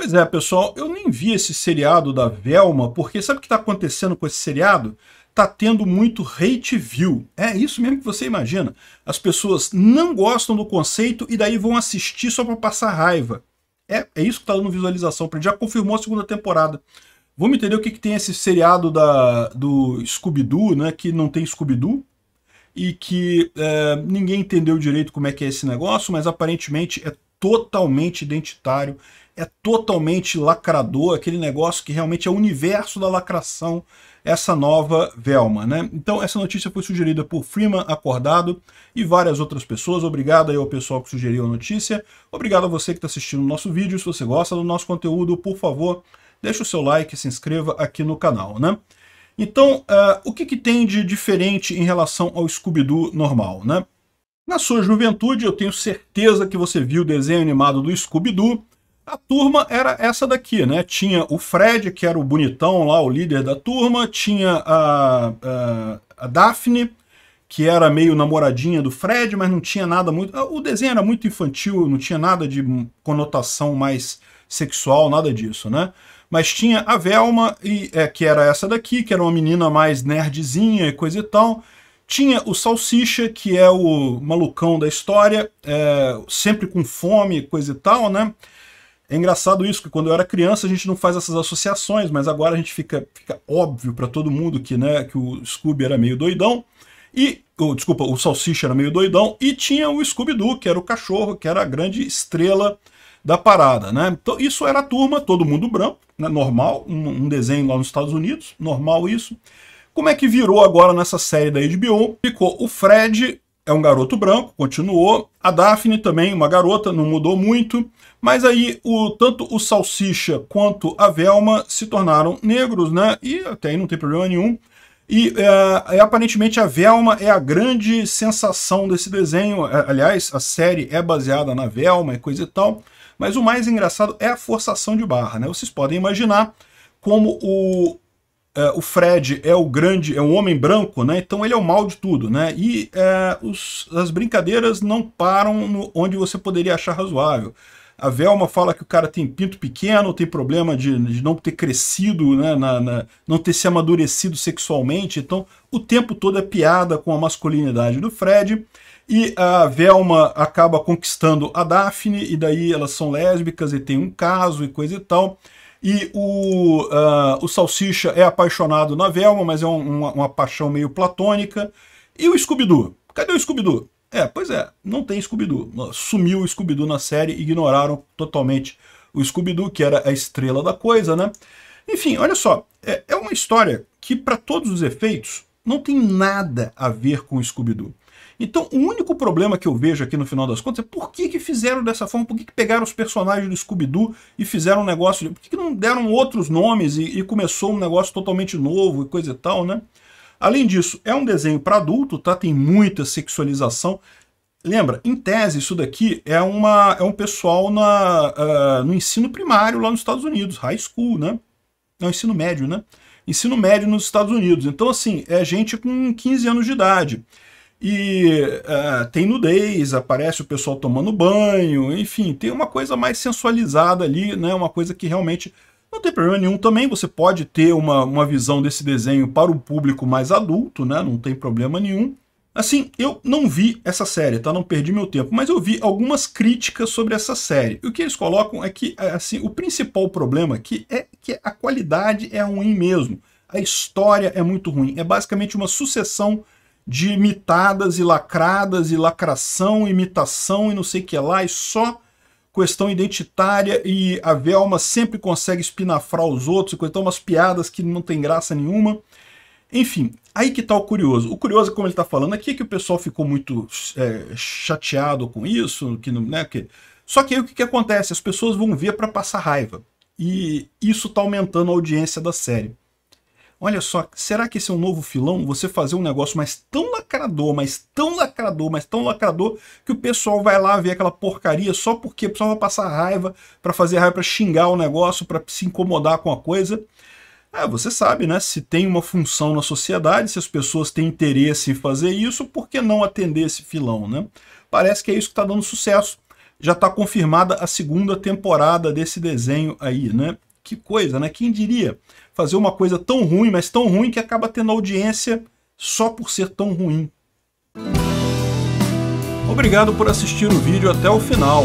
Pois é, pessoal, eu nem vi esse seriado da Velma, porque sabe o que está acontecendo com esse seriado? está tendo muito hate view. É isso mesmo que você imagina. As pessoas não gostam do conceito e daí vão assistir só para passar raiva. É, é isso que está dando visualização. Pra já confirmou a segunda temporada. Vamos entender o que, que tem esse seriado da, do Scooby-Doo, né? Que não tem Scooby-Doo e que é, ninguém entendeu direito como é que é esse negócio, mas aparentemente é totalmente identitário é totalmente lacrador, aquele negócio que realmente é o universo da lacração, essa nova Velma. Né? Então essa notícia foi sugerida por Freeman Acordado e várias outras pessoas. Obrigado aí ao pessoal que sugeriu a notícia. Obrigado a você que está assistindo o nosso vídeo. Se você gosta do nosso conteúdo, por favor, deixe o seu like e se inscreva aqui no canal. Né? Então, uh, o que, que tem de diferente em relação ao Scooby-Doo normal? Né? Na sua juventude, eu tenho certeza que você viu o desenho animado do Scooby-Doo, a turma era essa daqui, né? Tinha o Fred, que era o bonitão lá, o líder da turma, tinha a, a, a Daphne, que era meio namoradinha do Fred, mas não tinha nada muito. Ah, o desenho era muito infantil, não tinha nada de conotação mais sexual, nada disso, né? Mas tinha a Velma, e, é, que era essa daqui, que era uma menina mais nerdzinha e coisa e tal. Tinha o Salsicha, que é o malucão da história, é, sempre com fome, coisa e tal, né? É engraçado isso, que quando eu era criança a gente não faz essas associações, mas agora a gente fica, fica óbvio para todo mundo que, né, que o Scooby era meio doidão, e, oh, desculpa, o Salsicha era meio doidão, e tinha o Scooby-Doo, que era o cachorro, que era a grande estrela da parada, né? Então isso era a turma, todo mundo branco, né? normal, um, um desenho lá nos Estados Unidos, normal isso. Como é que virou agora nessa série da HBO? Ficou o Fred, é um garoto branco, continuou. A Daphne também, uma garota, não mudou muito. Mas aí, o, tanto o Salsicha quanto a Velma se tornaram negros, né? E até aí não tem problema nenhum. E é, aparentemente a Velma é a grande sensação desse desenho. Aliás, a série é baseada na Velma e coisa e tal. Mas o mais engraçado é a forçação de barra, né? Vocês podem imaginar como o, Uh, o Fred é o grande, é um homem branco, né? Então ele é o mal de tudo, né? E uh, os, as brincadeiras não param no, onde você poderia achar razoável. A Velma fala que o cara tem pinto pequeno, tem problema de, de não ter crescido, né? Na, na, não ter se amadurecido sexualmente. Então o tempo todo é piada com a masculinidade do Fred. E a Velma acaba conquistando a Daphne, e daí elas são lésbicas e tem um caso e coisa e tal. E o, uh, o Salsicha é apaixonado na Velma, mas é um, uma, uma, paixão meio platônica. E o Scooby-Doo? Cadê o Scooby-Doo? É, pois é, não tem Scooby-Doo. Sumiu o Scooby-Doo na série, ignoraram totalmente o Scooby-Doo, que era a estrela da coisa, né? Enfim, olha só, é, é uma história que, para todos os efeitos, não tem nada a ver com o Scooby-Doo. Então, o único problema que eu vejo aqui no final das contas é por que, que fizeram dessa forma, por que, que pegaram os personagens do Scooby-Doo e fizeram um negócio, por que, que não deram outros nomes e, e, começou um negócio totalmente novo e coisa e tal, né? Além disso, é um desenho para adulto, tá? Tem muita sexualização. Lembra, em tese, isso daqui é, uma, é um pessoal na, uh, no ensino primário lá nos Estados Unidos, high school, né? Não, é ensino médio, né? ensino médio nos Estados Unidos. Então, assim, é gente com 15 anos de idade. E uh, tem nudez, aparece o pessoal tomando banho, enfim, tem uma coisa mais sensualizada ali, né? Uma coisa que realmente não tem problema nenhum também. Você pode ter uma, uma visão desse desenho para o público mais adulto, né? Não tem problema nenhum. Assim, eu não vi essa série, tá? Não perdi meu tempo, mas eu vi algumas críticas sobre essa série. E o que eles colocam é que é, assim, o principal problema aqui é que a qualidade é ruim mesmo. A história é muito ruim. É basicamente uma sucessão de imitadas e lacradas, e lacração, imitação e não sei o que lá, e só questão identitária, e a Velma sempre consegue espinafrar os outros, e então umas piadas que não tem graça nenhuma. Enfim, aí que tá o curioso. O curioso, como ele tá falando aqui, é que o pessoal ficou muito é, chateado com isso, que não, né, que... Só que aí o que, que acontece? As pessoas vão ver para passar raiva. E isso tá aumentando a audiência da série. Olha só, será que esse é um novo filão? Você fazer um negócio mais tão lacrador, mas tão lacrador, mas tão lacrador, que o pessoal vai lá ver aquela porcaria só porque o pessoal vai passar raiva, para fazer raiva, para xingar o negócio, para se incomodar com a coisa. É, você sabe, né? Se tem uma função na sociedade, se as pessoas têm interesse em fazer isso, por que não atender esse filão, né? Parece que é isso que está dando sucesso. Já está confirmada a segunda temporada desse desenho aí, né? Que coisa, né? Quem diria fazer uma coisa tão ruim, mas tão ruim que acaba tendo audiência só por ser tão ruim. Obrigado por assistir o vídeo até o final.